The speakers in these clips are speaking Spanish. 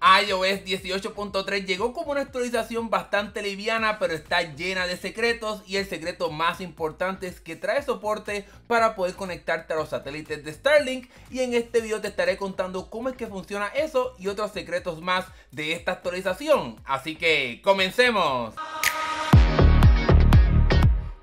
iOS 18.3 llegó como una actualización bastante liviana pero está llena de secretos y el secreto más importante es que trae soporte para poder conectarte a los satélites de Starlink y en este video te estaré contando cómo es que funciona eso y otros secretos más de esta actualización. Así que comencemos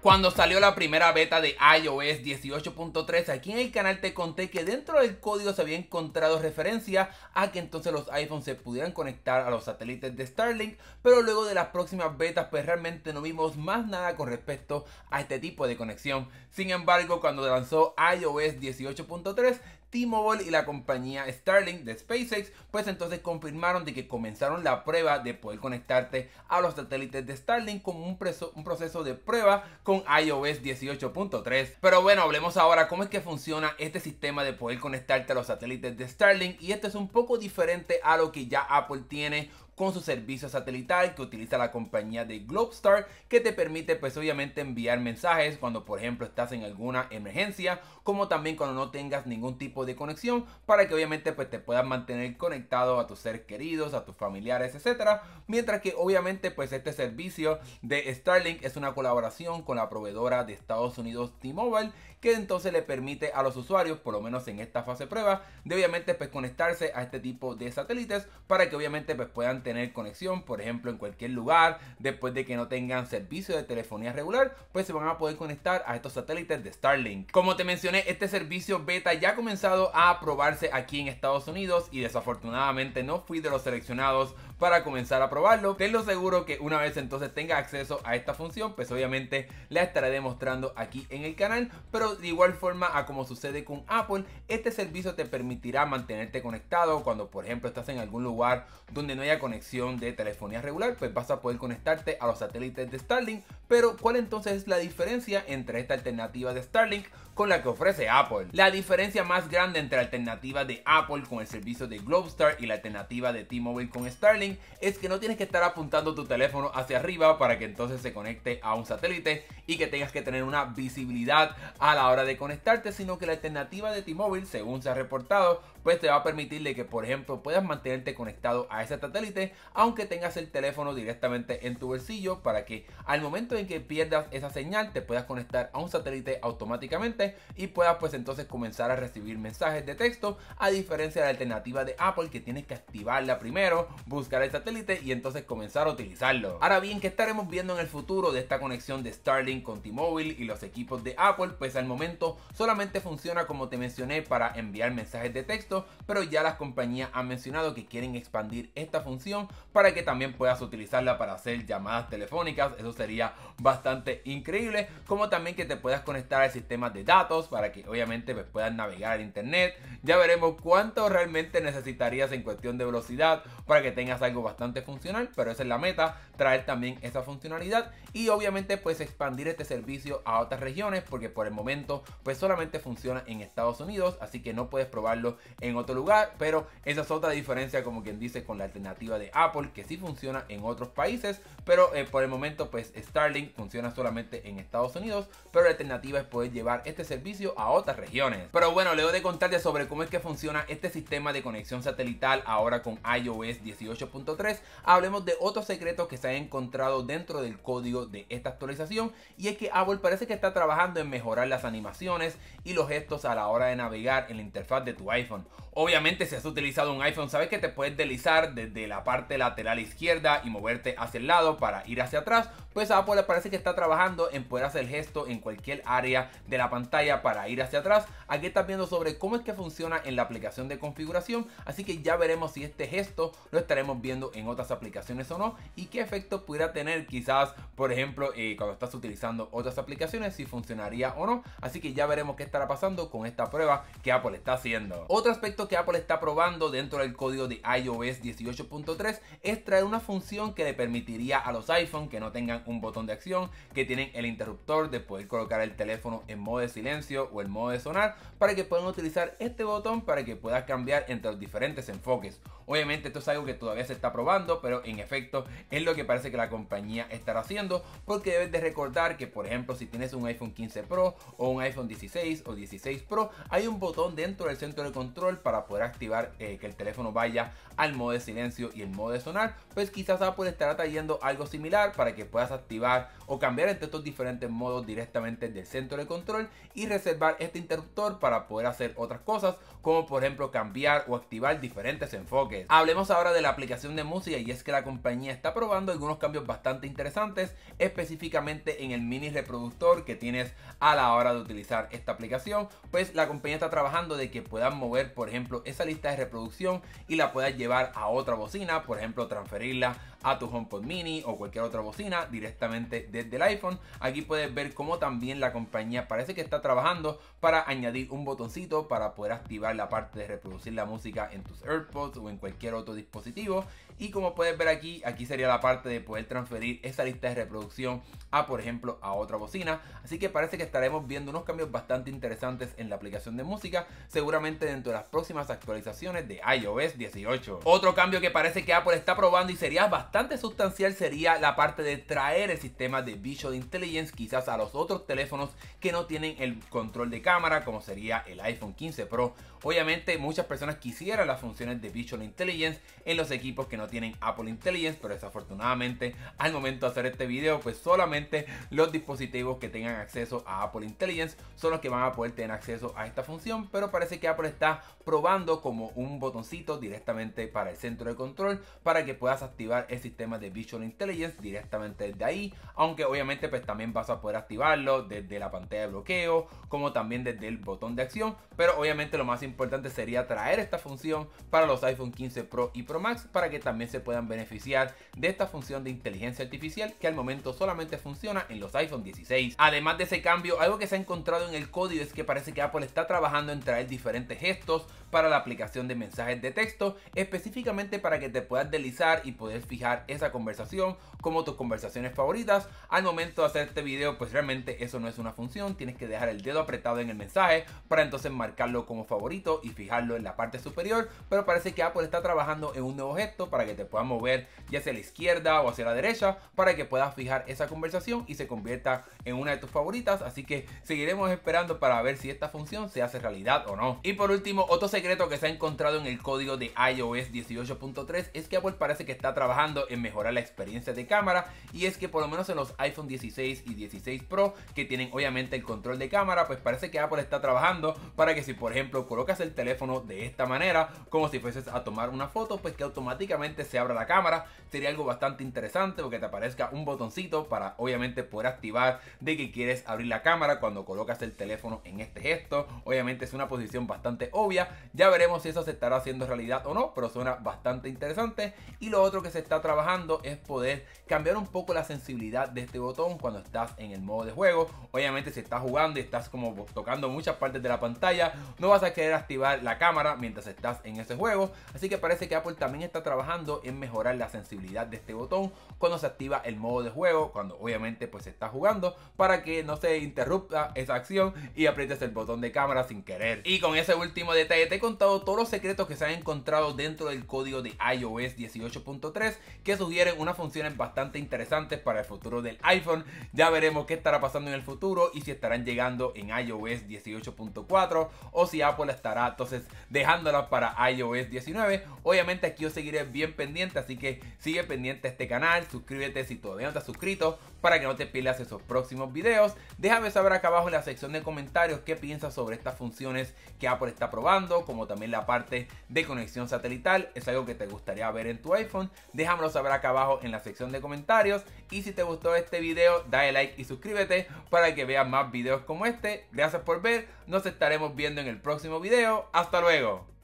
cuando salió la primera beta de iOS 18.3. Aquí en el canal te conté que dentro del código se había encontrado referencia a que entonces los iPhones se pudieran conectar a los satélites de Starlink, pero luego de las próximas betas pues realmente no vimos más nada con respecto a este tipo de conexión. Sin embargo, cuando lanzó iOS 18.3 T-Mobile y la compañía Starlink de SpaceX, pues entonces confirmaron de que comenzaron la prueba de poder conectarte a los satélites de Starlink con un, un proceso de prueba con iOS 18.3. Pero bueno, hablemos ahora cómo es que funciona este sistema de poder conectarte a los satélites de Starlink y esto es un poco diferente a lo que ya Apple tiene con su servicio satelital que utiliza la compañía de Globestar que te permite pues obviamente enviar mensajes cuando por ejemplo estás en alguna emergencia como también cuando no tengas ningún tipo de conexión para que obviamente pues te puedas mantener conectado a tus seres queridos, a tus familiares, etcétera, mientras que obviamente pues este servicio de Starlink es una colaboración con la proveedora de Estados Unidos T-Mobile que entonces le permite a los usuarios, por lo menos en esta fase prueba, de obviamente pues conectarse a este tipo de satélites para que obviamente pues puedan tener conexión, por ejemplo, en cualquier lugar, después de que no tengan servicio de telefonía regular, pues se van a poder conectar a estos satélites de Starlink. Como te mencioné, este servicio beta ya ha comenzado a aprobarse aquí en Estados Unidos y desafortunadamente no fui de los seleccionados para comenzar a probarlo. te lo seguro que una vez entonces tenga acceso a esta función, pues obviamente la estaré demostrando aquí en el canal. Pero de igual forma a como sucede con Apple, este servicio te permitirá mantenerte conectado cuando por ejemplo estás en algún lugar donde no haya conexión de telefonía regular, pues vas a poder conectarte a los satélites de Starlink. Pero ¿cuál entonces es la diferencia entre esta alternativa de Starlink con la que ofrece Apple? La diferencia más grande entre la alternativa de Apple con el servicio de Globestar y la alternativa de T-Mobile con Starlink es que no tienes que estar apuntando tu teléfono hacia arriba para que entonces se conecte a un satélite y que tengas que tener una visibilidad a la hora de conectarte, sino que la alternativa de T-Mobile, según se ha reportado, pues te va a permitirle que, por ejemplo, puedas mantenerte conectado a ese satélite, aunque tengas el teléfono directamente en tu bolsillo, para que al momento en que pierdas esa señal, te puedas conectar a un satélite automáticamente y puedas pues entonces comenzar a recibir mensajes de texto, a diferencia de la alternativa de Apple que tienes que activarla primero, buscar el satélite y entonces comenzar a utilizarlo. Ahora bien, que estaremos viendo en el futuro de esta conexión de Starlink con T-Mobile y los equipos de Apple? Pues al momento solamente funciona como te mencioné para enviar mensajes de texto, pero ya las compañías han mencionado que quieren expandir esta función para que también puedas utilizarla para hacer llamadas telefónicas, eso sería bastante increíble, como también que te puedas conectar al sistema de datos para que obviamente pues, puedas navegar al internet. Ya veremos cuánto realmente necesitarías en cuestión de velocidad para que tengas algo bastante funcional, pero esa es la meta, traer también esa funcionalidad y obviamente pues expandir este servicio a otras regiones porque por el momento pues solamente funciona en Estados Unidos, así que no puedes probarlo en otro lugar, pero esa es otra diferencia como quien dice con la alternativa de Apple que sí funciona en otros países, pero eh, por el momento pues Starlink funciona solamente en Estados Unidos, pero la alternativa es poder llevar este servicio a otras regiones. Pero bueno, luego de contarte sobre cómo es que funciona este sistema de conexión satelital ahora con iOS 18 3 hablemos de otro secreto que se ha encontrado dentro del código de esta actualización y es que Apple parece que está trabajando en mejorar las animaciones y los gestos a la hora de navegar en la interfaz de tu iPhone. Obviamente si has utilizado un iPhone sabes que te puedes deslizar desde la parte lateral izquierda y moverte hacia el lado para ir hacia atrás, pues Apple parece que está trabajando en poder hacer el gesto en cualquier área de la pantalla para ir hacia atrás. Aquí estás viendo sobre cómo es que funciona en la aplicación de configuración, así que ya veremos si este gesto lo estaremos viendo viendo en otras aplicaciones o no y qué efecto pudiera tener quizás, por ejemplo, eh, cuando estás utilizando otras aplicaciones, si funcionaría o no. Así que ya veremos qué estará pasando con esta prueba que Apple está haciendo. Otro aspecto que Apple está probando dentro del código de iOS 18.3 es traer una función que le permitiría a los iPhone que no tengan un botón de acción, que tienen el interruptor de poder colocar el teléfono en modo de silencio o en modo de sonar, para que puedan utilizar este botón para que puedas cambiar entre los diferentes enfoques. Obviamente esto es algo que todavía se está probando, pero en efecto es lo que parece que la compañía estará haciendo, porque debes de recordar que, por ejemplo, si tienes un iPhone 15 Pro o un iPhone 16 o 16 Pro, hay un botón dentro del centro de control para poder activar eh, que el teléfono vaya al modo de silencio y el modo de sonar, pues quizás Apple estará trayendo algo similar para que puedas activar o cambiar entre estos diferentes modos directamente del centro de control y reservar este interruptor para poder hacer otras cosas, como por ejemplo cambiar o activar diferentes enfoques. Hablemos ahora de la aplicación de música y es que la compañía está probando algunos cambios bastante interesantes, específicamente en el mini reproductor que tienes a la hora de utilizar esta aplicación, pues la compañía está trabajando de que puedas mover, por ejemplo, esa lista de reproducción y la puedas llevar a otra bocina, por ejemplo, transferirla a tu HomePod mini o cualquier otra bocina directamente desde el iPhone. Aquí puedes ver cómo también la compañía parece que está trabajando para añadir un botoncito para poder activar la parte de reproducir la música en tus AirPods o en cualquier otro dispositivo. Y como puedes ver aquí, aquí sería la parte de poder transferir esa lista de reproducción a, por ejemplo, a otra bocina. Así que parece que estaremos viendo unos cambios bastante interesantes en la aplicación de música, seguramente dentro de las próximas actualizaciones de iOS 18. Otro cambio que parece que Apple está probando y sería bastante sustancial sería la parte de traer el sistema de Visual Intelligence quizás a los otros teléfonos que no tienen el control de cámara, como sería el iPhone 15 Pro. Obviamente muchas personas quisieran las funciones de Visual Intelligence en los equipos que no tienen Apple Intelligence, pero desafortunadamente al momento de hacer este video, pues solamente los dispositivos que tengan acceso a Apple Intelligence son los que van a poder tener acceso a esta función, pero parece que Apple está probando como un botoncito directamente para el centro de control para que puedas activar el sistema de Visual Intelligence directamente desde ahí, aunque obviamente pues también vas a poder activarlo desde la pantalla de bloqueo, como también desde el botón de acción, pero obviamente lo más importante sería traer esta función para los iPhone 15 Pro y Pro Max para que también se puedan beneficiar de esta función de inteligencia artificial que al momento solamente funciona en los iPhone 16. Además de ese cambio, algo que se ha encontrado en el código es que parece que Apple está trabajando en traer diferentes gestos para la aplicación de mensajes de texto, específicamente para que te puedas deslizar y poder fijar esa conversación como tus conversaciones favoritas. Al momento de hacer este video, pues realmente eso no es una función, tienes que dejar el dedo apretado en el mensaje para entonces marcarlo como favorito y fijarlo en la parte superior, pero parece que Apple está trabajando en un nuevo gesto para que te puedas mover ya hacia la izquierda o hacia la derecha para que puedas fijar esa conversación y se convierta en una de tus favoritas. Así que seguiremos esperando para ver si esta función se hace realidad o no. Y por último, otro secreto que se ha encontrado en el código de iOS 18.3 es que Apple parece que está trabajando en mejorar la experiencia de cámara y es que por lo menos en los iPhone 16 y 16 Pro que tienen obviamente el control de cámara, pues parece que Apple está trabajando para que si por ejemplo colocas el teléfono de esta manera, como si fueses a tomar una foto, pues que automáticamente se abra la cámara. Sería algo bastante interesante porque te aparezca un botoncito para obviamente poder activar de que quieres abrir la cámara cuando colocas el teléfono en este gesto. Obviamente es una posición bastante obvia. Ya veremos si eso se estará haciendo realidad o no, pero suena bastante interesante. Y lo otro que se está trabajando es poder cambiar un poco la sensibilidad de este botón cuando estás en el modo de juego. Obviamente si estás jugando y estás como tocando muchas partes de la pantalla, no vas a querer activar la cámara mientras estás en ese juego. Así que parece que Apple también está trabajando trabajando en mejorar la sensibilidad de este botón cuando se activa el modo de juego, cuando obviamente pues se está jugando, para que no se interrumpa esa acción y aprietes el botón de cámara sin querer. Y con ese último detalle te he contado todos los secretos que se han encontrado dentro del código de iOS 18.3 que sugieren unas funciones bastante interesantes para el futuro del iPhone. Ya veremos qué estará pasando en el futuro y si estarán llegando en iOS 18.4 o si Apple estará entonces dejándolas para iOS 19. Obviamente aquí yo seguiré bien pendiente, así que sigue pendiente este canal, suscríbete si todavía no estás suscrito para que no te pierdas esos próximos videos. Déjame saber acá abajo en la sección de comentarios qué piensas sobre estas funciones que Apple está probando, como también la parte de conexión satelital, es algo que te gustaría ver en tu iPhone. Déjamelo saber acá abajo en la sección de comentarios y si te gustó este video, dale like y suscríbete para que veas más videos como este. Gracias por ver, nos estaremos viendo en el próximo video. Hasta luego.